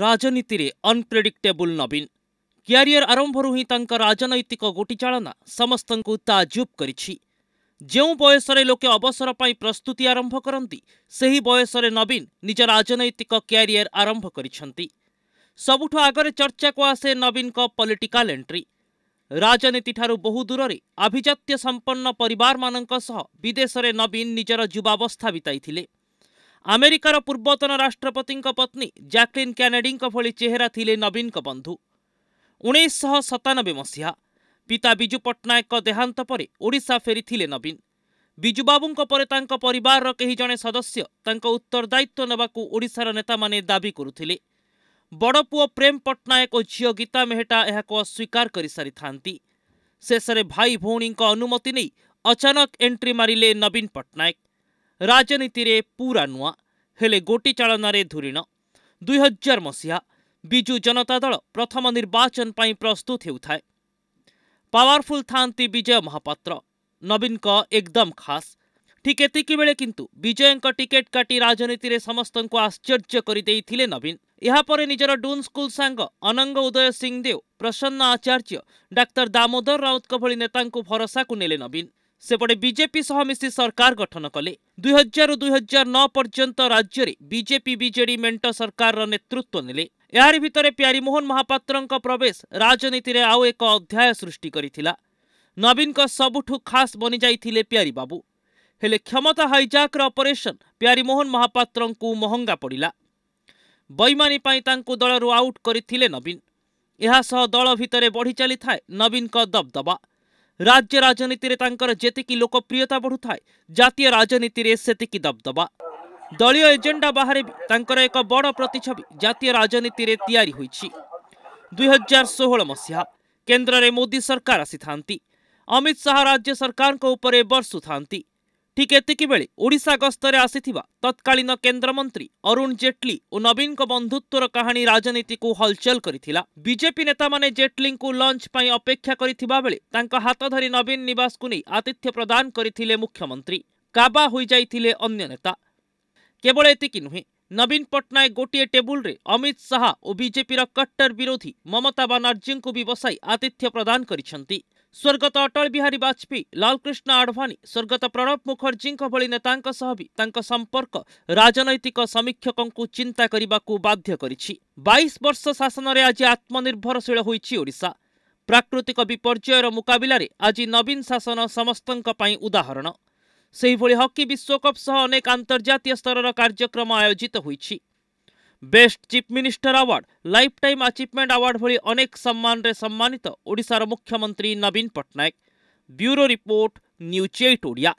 ରାଜନୀତିରେ ଅନ୍ପ୍ରେଡିକ୍ଟେବୁଲ୍ ନବୀନ କ୍ୟାରିୟର ଆରମ୍ଭରୁ ହିଁ ତାଙ୍କ ରାଜନୈତିକ ଗୋଟିଚାଳନା ସମସ୍ତଙ୍କୁ ତାଜୁବ୍ କରିଛି ଯେଉଁ ବୟସରେ ଲୋକେ ଅବସର ପାଇଁ ପ୍ରସ୍ତୁତି ଆରମ୍ଭ କରନ୍ତି ସେହି ବୟସରେ ନବୀନ ନିଜ ରାଜନୈତିକ କ୍ୟାରିୟର ଆରମ୍ଭ କରିଛନ୍ତି ସବୁଠୁ ଆଗରେ ଚର୍ଚ୍ଚାକୁ ଆସେ ନବୀନଙ୍କ ପଲିଟିକାଲ୍ ଏଣ୍ଟ୍ରି ରାଜନୀତିଠାରୁ ବହୁ ଦୂରରେ ଆଭିଜାତ୍ୟ ସମ୍ପନ୍ନ ପରିବାରମାନଙ୍କ ସହ ବିଦେଶରେ ନବୀନ ନିଜର ଯୁବାବସ୍ଥା ବିତାଇଥିଲେ पूर्वतन राष्ट्रपति पत्नी जाकिन् क्यानेडी भन्दै चेहेराले नवीनको बन्धु उन्ैश सतानब्बे मसहा पिता विजु पट्टनायक देहान्तपर ओडा फेरीले नवी विजुबाबुप केही जन सदस्य त उत्तरदायित्व नैसार नेताी गरु बडपु प्रेम पट्टनायक झियो गीता मेहटा यहाँ अस्वीकार गरिसारिथा शेषेर भाइभीको अनुमति नै अचानक एन्ट्रिमे नवीन पट्टनायक ରାଜନୀତିରେ ପୁରା ନୂଆ ହେଲେ ଗୋଟି ଚାଳନାରେ ଧୁରିଣ ଦୁଇହଜାର ମସିହା ବିଜୁ ଜନତା ଦଳ ପ୍ରଥମ ନିର୍ବାଚନ ପାଇଁ ପ୍ରସ୍ତୁତ ହେଉଥାଏ ପାୱାରଫୁଲ୍ ଥାନ୍ତି ବିଜୟ ମହାପାତ୍ର ନବୀନଙ୍କ ଏକଦମ ଖାସ୍ ଠିକ୍ ଏତିକି ବେଳେ କିନ୍ତୁ ବିଜୟଙ୍କ ଟିକେଟ୍ କାଟି ରାଜନୀତିରେ ସମସ୍ତଙ୍କୁ ଆଶ୍ଚର୍ଯ୍ୟ କରିଦେଇଥିଲେ ନବୀନ ଏହାପରେ ନିଜର ଡୁନ୍ ସ୍କୁଲ ସାଙ୍ଗ ଅନଙ୍ଗ ଉଦୟ ସିଂଦେଓ ପ୍ରସନ୍ନ ଆଚାର୍ଯ୍ୟ ଡାକ୍ତର ଦାମୋଦର ରାଉତଙ୍କ ଭଳି ନେତାଙ୍କୁ ଭରସାକୁ ନେଲେ ନବୀନ ସେପଟେ ବିଜେପି ସହ ମିଶି ସରକାର ଗଠନ କଲେ ଦୁଇହଜାରରୁ ଦୁଇହଜାର ନଅ ପର୍ଯ୍ୟନ୍ତ ରାଜ୍ୟରେ ବିଜେପି ବିଜେଡି ମେଣ୍ଟ ସରକାରର ନେତୃତ୍ୱ ନେଲେ ଏହାରି ଭିତରେ ପ୍ୟାରିମୋହନ ମହାପାତ୍ରଙ୍କ ପ୍ରବେଶ ରାଜନୀତିରେ ଆଉ ଏକ ଅଧ୍ୟାୟ ସୃଷ୍ଟି କରିଥିଲା ନବୀନଙ୍କ ସବୁଠୁ ଖାସ୍ ବନିଯାଇଥିଲେ ପ୍ୟାରିବାବୁ ହେଲେ କ୍ଷମତା ହାଇଜାକ୍ର ଅପରେସନ୍ ପ୍ୟାରିମୋହନ ମହାପାତ୍ରଙ୍କୁ ମହଙ୍ଗା ପଡ଼ିଲା ବୈମାନୀ ପାଇଁ ତାଙ୍କୁ ଦଳରୁ ଆଉଟ୍ କରିଥିଲେ ନବୀନ ଏହାସହ ଦଳ ଭିତରେ ବଢ଼ି ଚାଲିଥାଏ ନବୀନଙ୍କ ଦବଦବା রাজ্য রাজনীতিরে তাঁর যেতিকি লোকপ্রিয়তা বড়ুথায় জাতীয় রাজনীতিরে সেতিকি দবদবা দলীয় এজেন্ডা বাহারে তাঁর এক বড় প্রতিচ্ছবি জাতীয় রাজনীতিরে তিয়ারি হয়েছে দুই হাজার ষোহল মসিহা কেন্দ্রে মোদি সরকার আসি থাকে অমিত শাহ রাজ্য সরকার উপরে বর্ষু থাকে ঠিক এতিকিবেলে ওড়িশা গস্তরে আসিথিবা তৎকালীন কেন্দ্রমন্ত্রী অরুণ জেটলি ও নবীনক বন্ধুত্বর কাহিনী রাজনীতিকু হলচল করেছিল বিজেপি নেতামানে জেটলিঙ্কু লঞ্চ পাই অপেক্ষা করিথিবা বেলে তাঙ্ক হাত ধরি নবীন নিবাসকু নেই আতিথ্য প্রদান করিথিলে মুখ্যমন্ত্রী কাবা হয়ে যাইথিলে অন্য নেতা কেবল এতিকি নুহেঁ ନବୀନ ପଟ୍ଟନାୟକ ଗୋଟିଏ ଟେବୁଲରେ ଅମିତ ଶାହା ଓ ବିଜେପିର କଟ୍ଟର ବିରୋଧୀ ମମତା ବାନାର୍ଜୀଙ୍କୁ ବି ବସାଇ ଆତିଥ୍ୟ ପ୍ରଦାନ କରିଛନ୍ତି ସ୍ୱର୍ଗତ ଅଟଳ ବିହାରୀ ବାଜପେୟୀ ଲାଲକୃଷ୍ଣ ଆଡ଼ଭାନୀ ସ୍ୱର୍ଗତ ପ୍ରଣବ ମୁଖାର୍ଜୀଙ୍କ ଭଳି ନେତାଙ୍କ ସହ ବି ତାଙ୍କ ସମ୍ପର୍କ ରାଜନୈତିକ ସମୀକ୍ଷକଙ୍କୁ ଚିନ୍ତା କରିବାକୁ ବାଧ୍ୟ କରିଛି ବାଇଶ ବର୍ଷ ଶାସନରେ ଆଜି ଆତ୍ମନିର୍ଭରଶୀଳ ହୋଇଛି ଓଡ଼ିଶା ପ୍ରାକୃତିକ ବିପର୍ଯ୍ୟୟର ମୁକାବିଲାରେ ଆଜି ନବୀନ ଶାସନ ସମସ୍ତଙ୍କ ପାଇଁ ଉଦାହରଣ ସେହିଭଳି ହକି ବିଶ୍ୱକପ୍ ସହ ଅନେକ ଆନ୍ତର୍ଜାତୀୟ ସ୍ତରର କାର୍ଯ୍ୟକ୍ରମ ଆୟୋଜିତ ହୋଇଛି best chief minister award life time achievement award ଭଳି ଅନେକ ସମ୍ମାନରେ ସମ୍ମାନିତ ଓଡ଼ିଶାର ମୁଖ୍ୟମନ୍ତ୍ରୀ ନବୀନ Patnaik bureau report news eight Odia